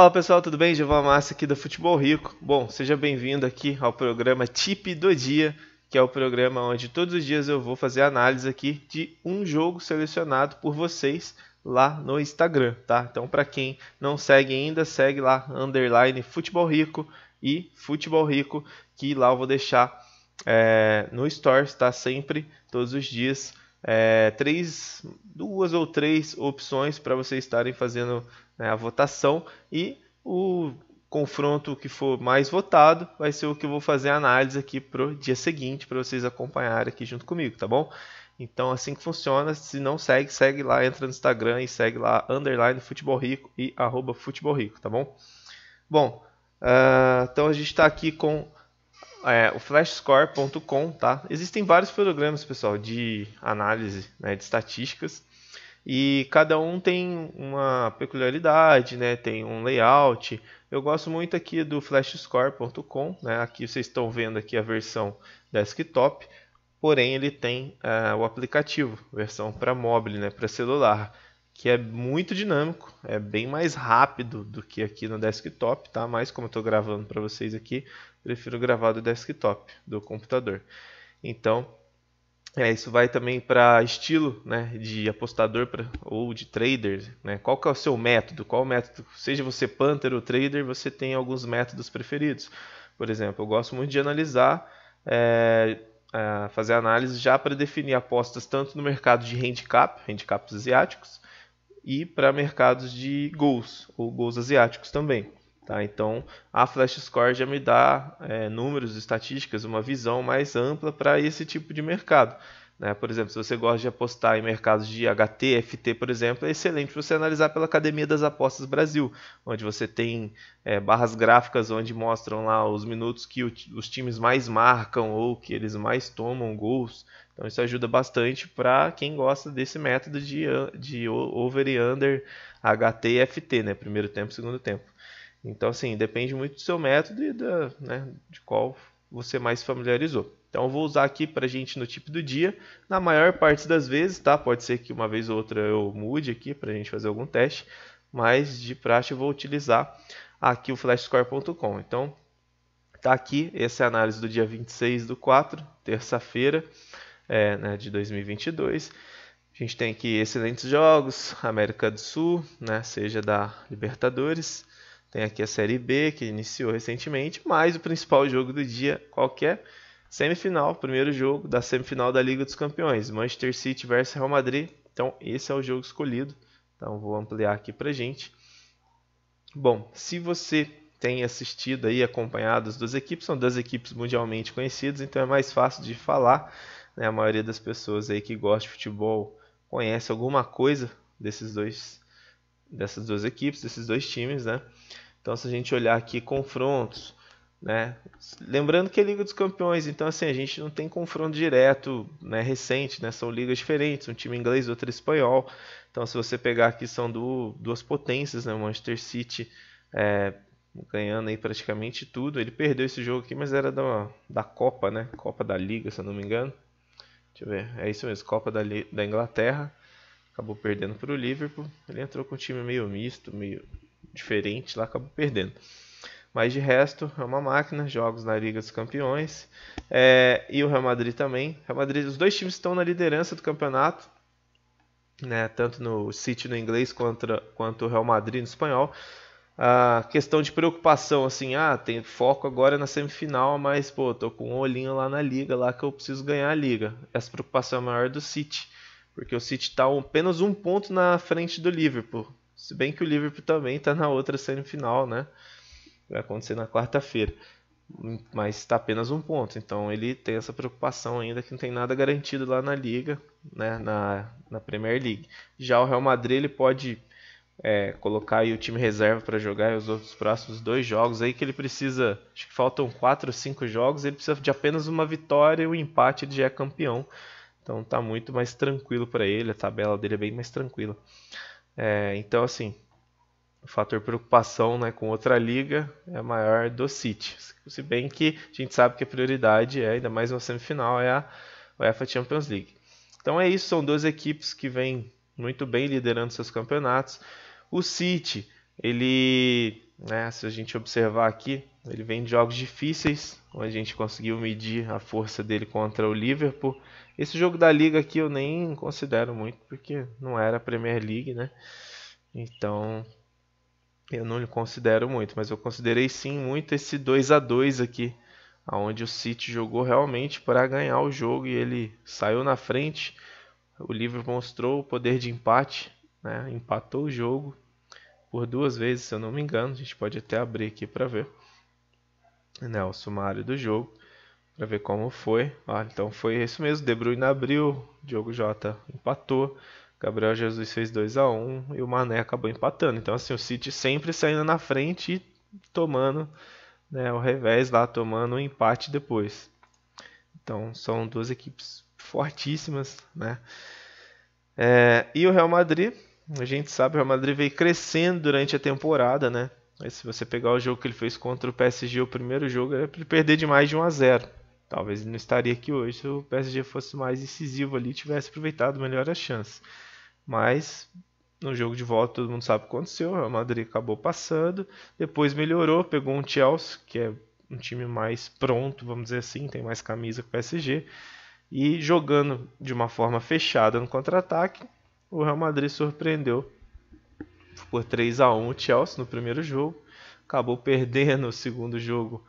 Fala pessoal, tudo bem? Giovanni Massa aqui do Futebol Rico. Bom, seja bem-vindo aqui ao programa Tip do Dia, que é o programa onde todos os dias eu vou fazer análise aqui de um jogo selecionado por vocês lá no Instagram, tá? Então, para quem não segue ainda, segue lá underline Futebol Rico e Futebol Rico, que lá eu vou deixar é, no Stories, tá? Sempre, todos os dias, é, três, duas ou três opções para vocês estarem fazendo né, a votação e o confronto que for mais votado vai ser o que eu vou fazer a análise aqui para o dia seguinte para vocês acompanharem aqui junto comigo, tá bom? Então assim que funciona, se não segue, segue lá, entra no Instagram e segue lá, underline futebol rico e arroba futebol rico, tá bom? Bom, uh, então a gente está aqui com é, o flashscore.com, tá? Existem vários programas, pessoal, de análise né, de estatísticas e cada um tem uma peculiaridade, né? Tem um layout. Eu gosto muito aqui do flashscore.com, né? Aqui vocês estão vendo aqui a versão desktop, porém ele tem uh, o aplicativo, versão para mobile, né? Para celular, que é muito dinâmico, é bem mais rápido do que aqui no desktop, tá? Mas como eu estou gravando para vocês aqui, prefiro gravar do desktop, do computador. Então, é, isso vai também para estilo né, de apostador pra, ou de trader. Né? Qual que é o seu método? Qual método? Seja você punter ou trader, você tem alguns métodos preferidos. Por exemplo, eu gosto muito de analisar, é, é, fazer análise já para definir apostas tanto no mercado de handicap, handicaps asiáticos, e para mercados de gols ou gols asiáticos também. Tá? Então, a Flash Score já me dá é, números, estatísticas, uma visão mais ampla para esse tipo de mercado. Né? Por exemplo, se você gosta de apostar em mercados de HT, FT, por exemplo, é excelente você analisar pela Academia das Apostas Brasil, onde você tem é, barras gráficas onde mostram lá os minutos que o, os times mais marcam ou que eles mais tomam gols. Então, isso ajuda bastante para quem gosta desse método de, de over e under HT e FT, né? primeiro tempo, segundo tempo. Então, assim, depende muito do seu método e da, né, de qual você mais familiarizou. Então, eu vou usar aqui para a gente no tipo do dia, na maior parte das vezes, tá? Pode ser que uma vez ou outra eu mude aqui para a gente fazer algum teste, mas de prática eu vou utilizar aqui o flashscore.com. Então, tá aqui, essa é a análise do dia 26 do 4, terça-feira é, né, de 2022. A gente tem aqui excelentes jogos, América do Sul, né, seja da Libertadores, tem aqui a Série B, que iniciou recentemente, mas o principal jogo do dia, qualquer semifinal, primeiro jogo da semifinal da Liga dos Campeões, Manchester City versus Real Madrid. Então, esse é o jogo escolhido. Então, vou ampliar aqui pra gente. Bom, se você tem assistido aí, acompanhado as duas equipes, são duas equipes mundialmente conhecidas, então é mais fácil de falar. Né? A maioria das pessoas aí que gosta de futebol conhece alguma coisa desses dois dessas duas equipes, desses dois times, né? Então, se a gente olhar aqui confrontos, né? Lembrando que é Liga dos Campeões, então assim, a gente não tem confronto direto, né, recente, né? São ligas diferentes, um time inglês, outro espanhol. Então, se você pegar aqui são do, duas potências, né? Manchester City é, ganhando aí praticamente tudo. Ele perdeu esse jogo aqui, mas era da, da Copa, né? Copa da Liga, se eu não me engano. Deixa eu ver. É isso mesmo, Copa da, da Inglaterra acabou perdendo para o Liverpool. Ele entrou com um time meio misto, meio diferente lá, acabou perdendo. Mas de resto, é uma máquina, jogos na Liga dos Campeões. É, e o Real Madrid também. Real Madrid, os dois times estão na liderança do campeonato. Né, tanto no City no inglês contra, quanto o Real Madrid no espanhol. A questão de preocupação, assim, ah, tem foco agora na semifinal, mas pô, tô com um olhinho lá na liga, lá que eu preciso ganhar a liga. Essa preocupação é maior do City porque o City está apenas um ponto na frente do Liverpool. Se bem que o Liverpool também está na outra semifinal, né? Vai acontecer na quarta-feira. Mas está apenas um ponto, então ele tem essa preocupação ainda que não tem nada garantido lá na Liga, né? na, na Premier League. Já o Real Madrid ele pode é, colocar aí o time reserva para jogar os outros próximos dois jogos aí que ele precisa, acho que faltam quatro ou cinco jogos, ele precisa de apenas uma vitória e o um empate ele já é campeão. Então tá muito mais tranquilo para ele, a tabela dele é bem mais tranquila. É, então assim, o fator preocupação né, com outra liga é maior do City. Se bem que a gente sabe que a prioridade é, ainda mais uma semifinal, é a UEFA Champions League. Então é isso, são duas equipes que vêm muito bem liderando seus campeonatos. O City, ele, né, se a gente observar aqui, ele vem de jogos difíceis, onde a gente conseguiu medir a força dele contra o Liverpool. Esse jogo da Liga aqui eu nem considero muito, porque não era a Premier League, né? Então eu não lhe considero muito, mas eu considerei sim muito esse 2 a 2 aqui, aonde o City jogou realmente para ganhar o jogo e ele saiu na frente. O Liverpool mostrou o poder de empate, né? empatou o jogo por duas vezes, se eu não me engano. A gente pode até abrir aqui para ver né, o sumário do jogo para ver como foi. Ah, então foi isso mesmo, De Bruyne abriu, Diogo Jota empatou, Gabriel Jesus fez 2 a 1 e o Mané acabou empatando. Então assim, o City sempre saindo na frente e tomando né, o revés lá, tomando o um empate depois. Então são duas equipes fortíssimas, né? É, e o Real Madrid, a gente sabe, o Real Madrid veio crescendo durante a temporada, né? Mas se você pegar o jogo que ele fez contra o PSG, o primeiro jogo era para ele perder de mais de 1 a 0. Talvez ele não estaria aqui hoje se o PSG fosse mais incisivo ali e tivesse aproveitado melhor a chance. Mas no jogo de volta todo mundo sabe o que aconteceu, o Real Madrid acabou passando, depois melhorou, pegou um Chelsea, que é um time mais pronto, vamos dizer assim, tem mais camisa que o PSG, e jogando de uma forma fechada no contra-ataque, o Real Madrid surpreendeu Tipo, por 3 a 1 o Chelsea no primeiro jogo, acabou perdendo o segundo jogo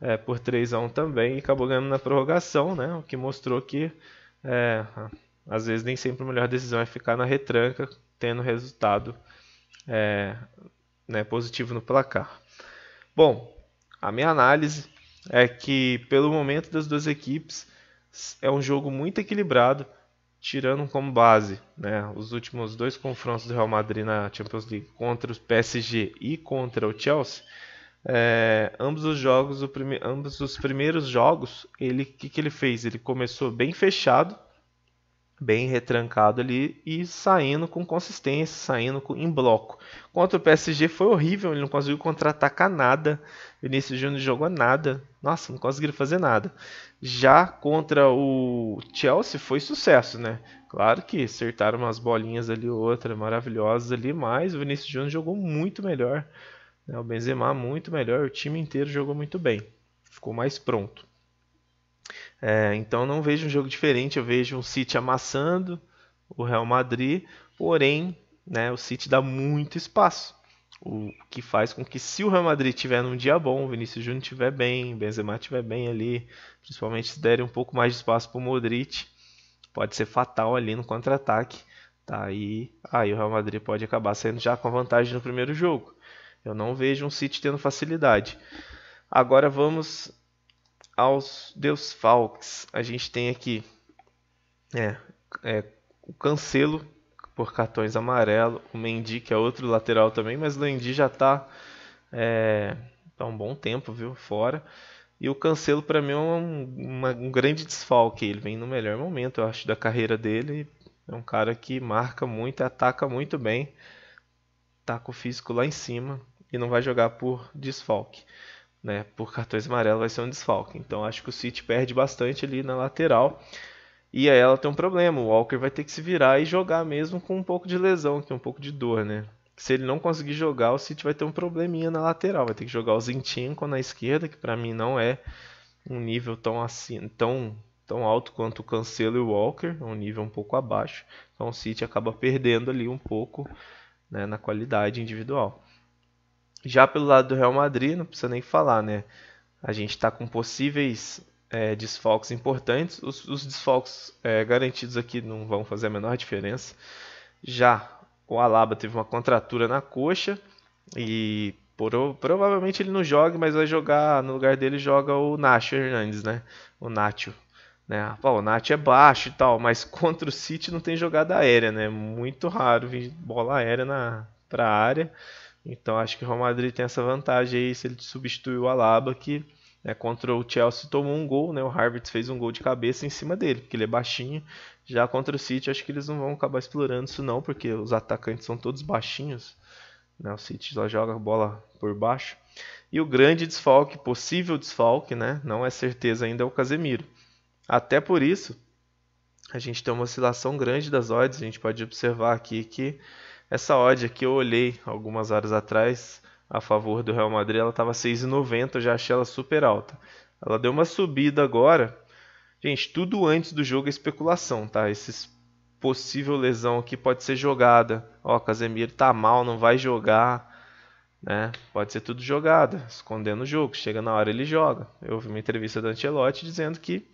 é, por 3 a 1 também e acabou ganhando na prorrogação, né? O que mostrou que é, às vezes nem sempre a melhor decisão é ficar na retranca, tendo resultado é, né, positivo no placar. Bom, a minha análise é que pelo momento das duas equipes é um jogo muito equilibrado tirando como base né, os últimos dois confrontos do Real Madrid na Champions League contra o PSG e contra o Chelsea, é, ambos os jogos, ambos os primeiros jogos, ele que, que ele fez? Ele começou bem fechado, bem retrancado ali e saindo com consistência, saindo com, em bloco. Contra o PSG foi horrível, ele não conseguiu contra-atacar nada. Vinícius Júnior jogou nada. Nossa, não conseguiram fazer nada. Já contra o Chelsea foi sucesso, né? Claro que acertaram umas bolinhas ali, outra maravilhosas ali, mas o Vinícius Júnior jogou muito melhor. Né? O Benzema muito melhor, o time inteiro jogou muito bem. Ficou mais pronto. É, então não vejo um jogo diferente, eu vejo um City amassando o Real Madrid, porém né, o City dá muito espaço. O que faz com que se o Real Madrid tiver num dia bom, o Vinícius Júnior tiver bem, Benzema tiver bem ali, principalmente se derem um pouco mais de espaço para o Modric, pode ser fatal ali no contra-ataque. Tá? E aí o Real Madrid pode acabar saindo já com vantagem no primeiro jogo. Eu não vejo um City tendo facilidade. Agora vamos aos desfalques, a gente tem aqui é, é, o Cancelo por cartões amarelo, o Mendy que é outro lateral também, mas o Mendy já está é, há tá um bom tempo, viu, fora. E o Cancelo para mim é um, uma, um grande desfalque, ele vem no melhor momento, eu acho, da carreira dele. É um cara que marca muito, ataca muito bem, tá com o físico lá em cima e não vai jogar por desfalque né, por cartões amarelos vai ser um desfalque. Então acho que o City perde bastante ali na lateral. E aí ela tem um problema, o Walker vai ter que se virar e jogar mesmo com um pouco de lesão, que é um pouco de dor, né? Se ele não conseguir jogar, o City vai ter um probleminha na lateral, vai ter que jogar o Zinchenko na esquerda, que para mim não é um nível tão assim, tão tão alto quanto o Cancelo e o Walker, é um nível um pouco abaixo. Então o City acaba perdendo ali um pouco né, na qualidade individual. Já pelo lado do Real Madrid, não precisa nem falar, né? A gente está com possíveis é, desfalques importantes. Os, os desfalques é, garantidos aqui não vão fazer a menor diferença. Já o Alaba teve uma contratura na coxa e por, provavelmente ele não joga, mas vai jogar no lugar dele joga o Nacho Hernandes, né? O Nacho. Né? Pô, o Nacho é baixo e tal, mas contra o City não tem jogada aérea, né? Muito raro vir bola aérea na a área. Então acho que o Real Madrid tem essa vantagem aí se ele substituiu o Alaba que né, contra o Chelsea tomou um gol, né, o Harvard fez um gol de cabeça em cima dele, porque ele é baixinho. Já contra o City acho que eles não vão acabar explorando isso não, porque os atacantes são todos baixinhos. Né, o City só joga a bola por baixo. E o grande desfalque, possível desfalque, né, não é certeza ainda, é o Casemiro. Até por isso, a gente tem uma oscilação grande das odds, a gente pode observar aqui que essa odd aqui eu olhei algumas horas atrás a favor do Real Madrid, ela estava 6,90, eu já achei ela super alta. Ela deu uma subida agora. Gente, tudo antes do jogo é especulação, tá? Esses possível lesão aqui pode ser jogada. Ó, Casemiro tá mal, não vai jogar, né? Pode ser tudo jogada, escondendo o jogo. Chega na hora ele joga. Eu ouvi uma entrevista do Ancelotti dizendo que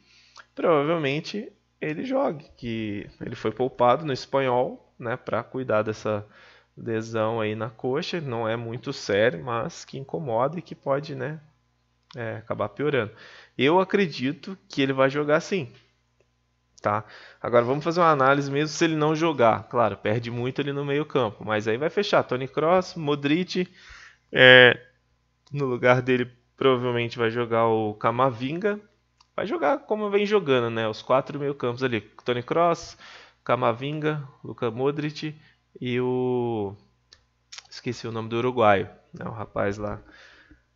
provavelmente ele jogue, que ele foi poupado no espanhol né, para cuidar dessa lesão aí na coxa, não é muito sério, mas que incomoda e que pode, né, é, acabar piorando. Eu acredito que ele vai jogar sim. Tá? Agora vamos fazer uma análise mesmo se ele não jogar. Claro, perde muito ali no meio-campo, mas aí vai fechar Tony Cross, Modric, é, no lugar dele provavelmente vai jogar o Camavinga. Vai jogar como vem jogando, né? Os quatro meio-campos ali, Tony Cross, Camavinga, Luka Modric e o. Esqueci o nome do uruguaio, né? o rapaz lá.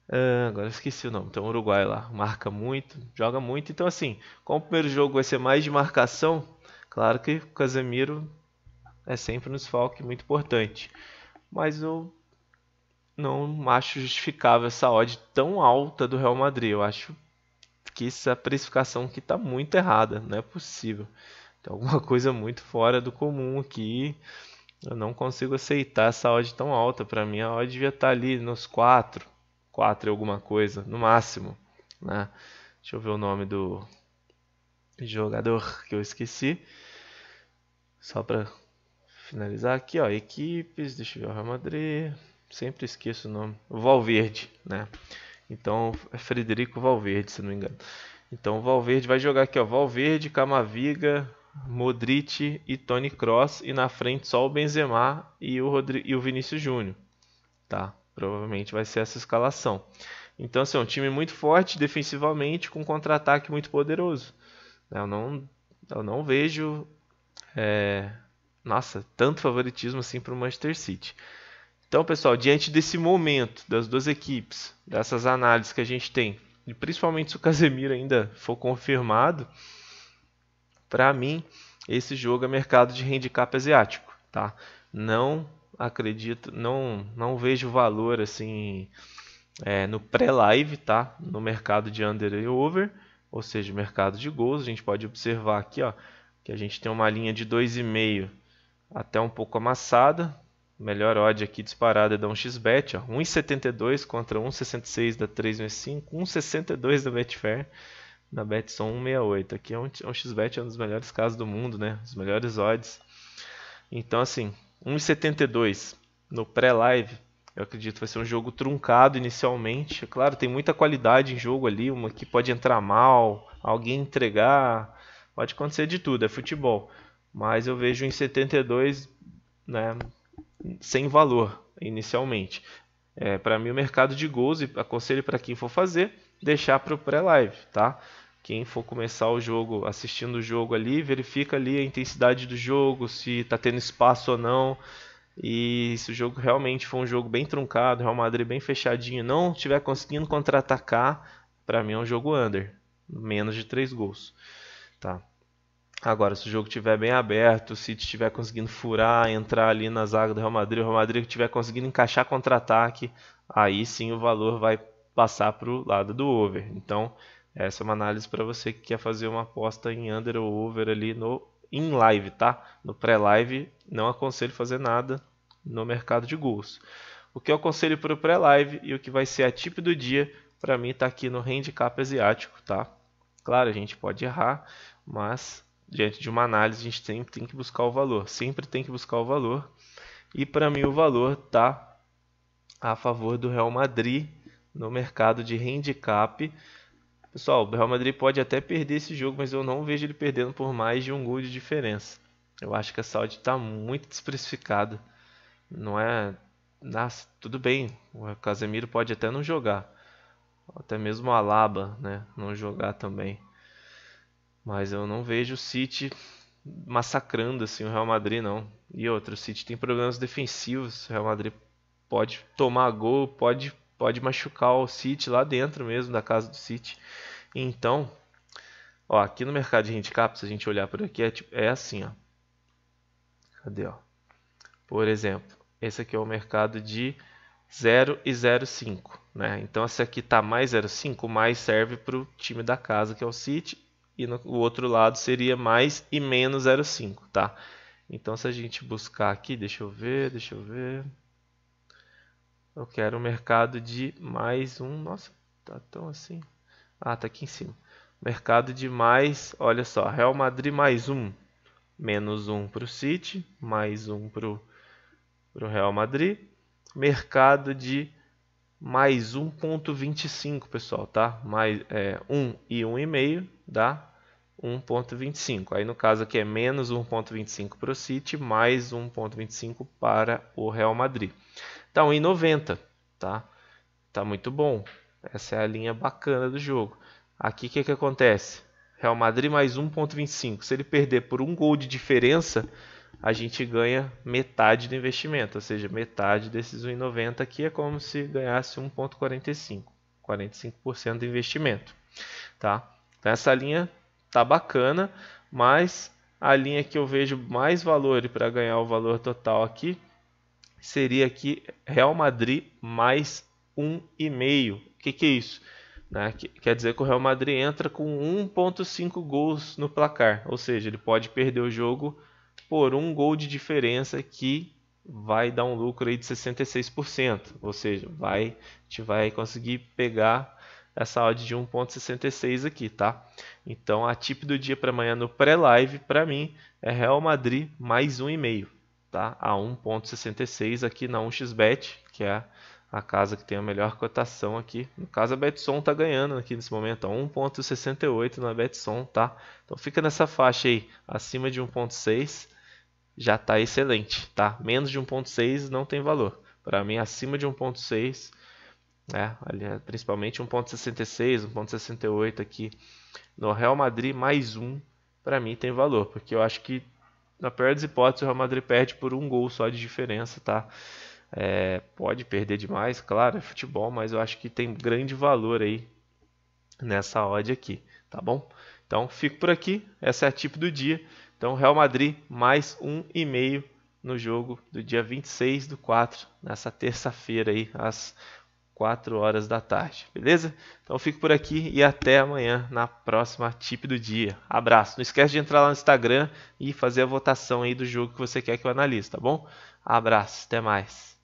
Uh, agora esqueci o nome, então o Uruguai lá marca muito, joga muito. Então, assim, como o primeiro jogo vai ser mais de marcação, claro que o Casemiro é sempre um desfalque muito importante. Mas eu não acho justificável essa odd tão alta do Real Madrid. Eu acho que essa precificação que está muito errada, não é possível. Tem alguma coisa muito fora do comum aqui. Eu não consigo aceitar essa odd tão alta. Para mim, a odd devia estar tá ali nos 4, 4 e alguma coisa, no máximo. Né? Deixa eu ver o nome do jogador que eu esqueci. Só para finalizar aqui, ó, equipes, deixa eu ver o Real Madrid, sempre esqueço o nome, o Valverde, né? Então, é Frederico Valverde, se não me engano. Então, o Valverde vai jogar aqui, ó, Valverde, Camaviga, Modric e Tony Cross e na frente só o Benzema e o, Rodri e o Vinícius Júnior, tá? Provavelmente vai ser essa escalação. Então, assim, é um time muito forte defensivamente com um contra-ataque muito poderoso. Né? Eu não, eu não vejo, é, nossa, tanto favoritismo assim para o Manchester City. Então, pessoal, diante desse momento das duas equipes, dessas análises que a gente tem, e principalmente se o Casemiro ainda for confirmado, para mim, esse jogo é mercado de handicap asiático, tá? Não acredito, não, não vejo valor assim é, no pré-live, tá? No mercado de under e over, ou seja, mercado de gols. A gente pode observar aqui, ó, que a gente tem uma linha de 2,5 até um pouco amassada. Melhor odd aqui disparada é da 1xbet, 1,72 contra 1,66 da 365, 1,62 da Betfair na Betson 168. Aqui é um, é um XBET, é um dos melhores casos do mundo, né? Os melhores odds. Então, assim, 1,72 no pré-live, eu acredito vai ser um jogo truncado inicialmente. É claro, tem muita qualidade em jogo ali, uma que pode entrar mal, alguém entregar, pode acontecer de tudo, é futebol. Mas eu vejo em 72, né, sem valor inicialmente. É, para mim o mercado de gols, e aconselho para quem for fazer, deixar para o pré-live, tá? Quem for começar o jogo assistindo o jogo ali, verifica ali a intensidade do jogo, se está tendo espaço ou não. E se o jogo realmente for um jogo bem truncado, Real Madrid bem fechadinho, não estiver conseguindo contra-atacar, para mim é um jogo under, menos de 3 gols, tá? Agora, se o jogo estiver bem aberto, se estiver conseguindo furar, entrar ali na zaga do Real Madrid, o Real Madrid estiver conseguindo encaixar contra-ataque, aí sim o valor vai passar para o lado do over. Então, essa é uma análise para você que quer fazer uma aposta em under ou over ali no em live, tá? No pré-live, não aconselho fazer nada no mercado de gols. O que eu aconselho para o pré-live e o que vai ser a tip do dia, para mim está aqui no handicap asiático, tá? Claro, a gente pode errar, mas diante de uma análise a gente sempre tem que buscar o valor, sempre tem que buscar o valor. E para mim o valor está a favor do Real Madrid no mercado de handicap. Pessoal, o Real Madrid pode até perder esse jogo, mas eu não vejo ele perdendo por mais de um gol de diferença. Eu acho que a saúde está muito desprecificada. Não é. Nossa, tudo bem, o Casemiro pode até não jogar. Até mesmo o Alaba, né? Não jogar também. Mas eu não vejo o City massacrando assim o Real Madrid não. E outro, o City tem problemas defensivos, o Real Madrid pode tomar gol, pode pode machucar o City lá dentro mesmo da casa do City. Então, ó, aqui no mercado de handicap, se a gente olhar por aqui, é, tipo, é assim, ó. Cadê, ó? Por exemplo, esse aqui é o mercado de 0 e 0,5, né? Então, esse aqui tá mais 0,5, mais serve para o time da casa, que é o City, e no, o outro lado seria mais e menos 0,5, tá? Então, se a gente buscar aqui, deixa eu ver, deixa eu ver... Eu quero o um mercado de mais um. Nossa, tá tão assim. Ah, tá aqui em cima. Mercado de mais, olha só, Real Madrid mais um, menos um para o City, mais um para o Real Madrid. Mercado de mais 1.25, pessoal, tá? Mais é, 1 e 1,5 dá 1.25. Aí no caso aqui é menos 1.25 para o City, mais 1.25 para o Real Madrid. Tá 1,90, tá? Tá muito bom. Essa é a linha bacana do jogo. Aqui o que, que acontece? Real Madrid mais 1,25. Se ele perder por um gol de diferença, a gente ganha metade do investimento, ou seja, metade desses 1,90 aqui é como se ganhasse 1,45, 45% do investimento, tá? Então essa linha tá bacana, mas a linha que eu vejo mais valor para ganhar o valor total aqui seria aqui Real Madrid mais 1,5. O que, que é isso? Né? Quer dizer que o Real Madrid entra com 1,5 gols no placar, ou seja, ele pode perder o jogo por um gol de diferença que vai dar um lucro aí de 66%, ou seja, vai, a gente vai conseguir pegar essa odd de 1.66 aqui, tá? Então a tip do dia para amanhã no pré-live para mim é Real Madrid mais 1,5 tá? a 1.66 aqui na 1xBet, que é a casa que tem a melhor cotação aqui. No caso, a Betson está ganhando aqui nesse momento, a 1.68 na Betson, tá? Então fica nessa faixa aí, acima de 1.6 já está excelente, tá? Menos de 1.6 não tem valor. Para mim, acima de 1.6, né? É principalmente 1.66, 1.68 aqui no Real Madrid mais um, para mim tem valor, porque eu acho que na pior das hipóteses, o Real Madrid perde por um gol só de diferença, tá? É, pode perder demais, claro, é futebol, mas eu acho que tem grande valor aí nessa odd aqui, tá bom? Então fico por aqui, essa é a tip do dia. Então Real Madrid mais um e meio no jogo do dia 26 do 4, nessa terça-feira aí, às 4 horas da tarde, beleza? Então fico por aqui e até amanhã na próxima tip do dia. Abraço. Não esquece de entrar lá no Instagram e fazer a votação aí do jogo que você quer que eu analise, tá bom? Abraço, até mais.